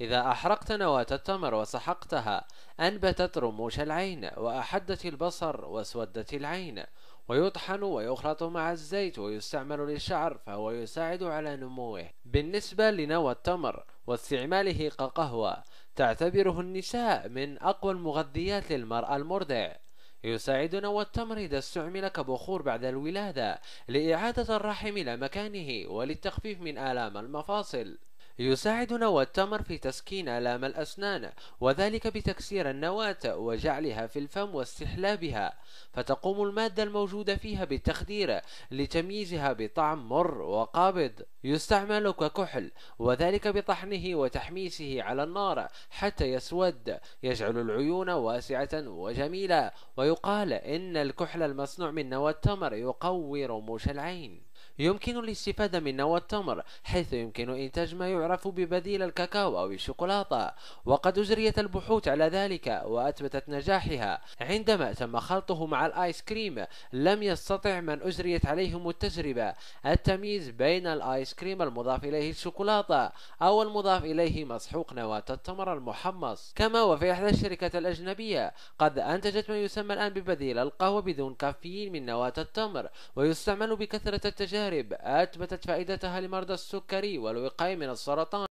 إذا أحرقت نواة التمر وسحقتها أنبتت رموش العين وأحدت البصر واسودت العين ويطحن ويخلط مع الزيت ويستعمل للشعر فهو يساعد على نموه بالنسبة لنوى التمر واستعماله كقهوة تعتبره النساء من أقوى المغذيات للمرأة المرضع يساعد نوى التمر إذا استعمل كبخور بعد الولادة لإعادة الرحم إلى مكانه وللتخفيف من آلام المفاصل يساعد نوى التمر في تسكين آلام الأسنان وذلك بتكسير النواة وجعلها في الفم واستحلابها فتقوم المادة الموجودة فيها بالتخدير لتمييزها بطعم مر وقابض يستعمل ككحل وذلك بطحنه وتحميسه على النار حتى يسود يجعل العيون واسعة وجميلة ويقال إن الكحل المصنوع من نوى التمر يقوي رموش العين يمكن الاستفادة من نوى التمر حيث يمكن إنتاج ما يعرف ببديل الكاكاو أو الشوكولاتة وقد أجريت البحوث على ذلك وأثبتت نجاحها عندما تم خلطه مع الآيس كريم لم يستطع من أجريت عليهم التجربة التمييز بين الآيس الآيس كريم المضاف إليه الشوكولاتة أو المضاف إليه مسحوق نواة التمر المحمص كما وفي إحدى الشركات الأجنبية قد أنتجت ما يسمى الآن ببديل القهوة بدون كافيين من نواة التمر ويستعمل بكثرة التجارب أثبتت فائدتها لمرضى السكري والوقاية من السرطان